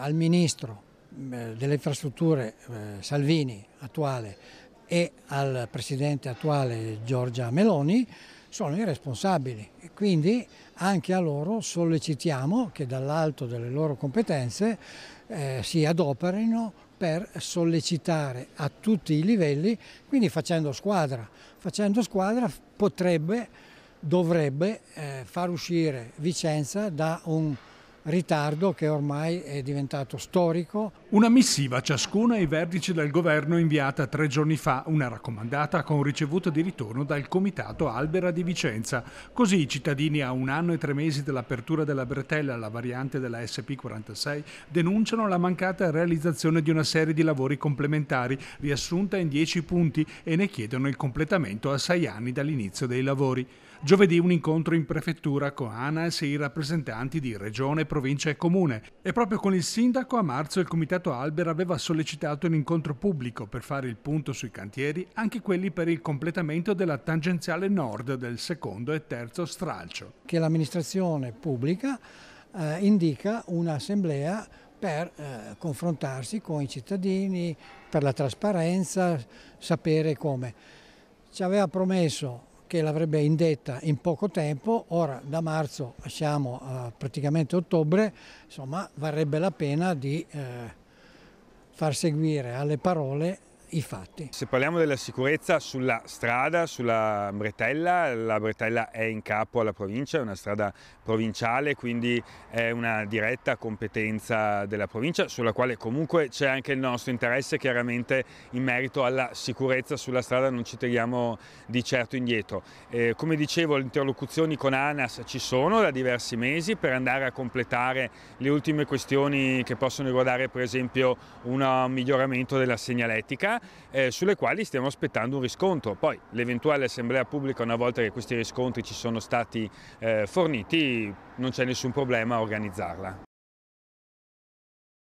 al Ministro eh, delle Infrastrutture eh, Salvini attuale e al Presidente attuale Giorgia Meloni sono i responsabili e quindi anche a loro sollecitiamo che dall'alto delle loro competenze eh, si adoperino per sollecitare a tutti i livelli, quindi facendo squadra. Facendo squadra potrebbe, dovrebbe eh, far uscire Vicenza da un ritardo che ormai è diventato storico. Una missiva ciascuna ai vertici del governo inviata tre giorni fa, una raccomandata con ricevuta di ritorno dal Comitato Albera di Vicenza. Così i cittadini a un anno e tre mesi dall'apertura della bretella alla variante della SP46 denunciano la mancata realizzazione di una serie di lavori complementari riassunta in dieci punti e ne chiedono il completamento a sei anni dall'inizio dei lavori. Giovedì un incontro in prefettura con ANAS e i rappresentanti di Regione provincia e comune. E proprio con il sindaco a marzo il comitato Alber aveva sollecitato un incontro pubblico per fare il punto sui cantieri, anche quelli per il completamento della tangenziale nord del secondo e terzo stralcio. Che l'amministrazione pubblica eh, indica un'assemblea per eh, confrontarsi con i cittadini, per la trasparenza, sapere come. Ci aveva promesso che l'avrebbe indetta in poco tempo, ora da marzo siamo a eh, praticamente ottobre, insomma varrebbe la pena di eh, far seguire alle parole i fatti. Se parliamo della sicurezza sulla strada, sulla bretella, la bretella è in capo alla provincia, è una strada provinciale, quindi è una diretta competenza della provincia sulla quale comunque c'è anche il nostro interesse chiaramente in merito alla sicurezza sulla strada, non ci tiriamo di certo indietro. Eh, come dicevo, le interlocuzioni con ANAS ci sono da diversi mesi per andare a completare le ultime questioni che possono riguardare per esempio un miglioramento della segnaletica eh, sulle quali stiamo aspettando un riscontro. Poi l'eventuale assemblea pubblica, una volta che questi riscontri ci sono stati eh, forniti, non c'è nessun problema a organizzarla.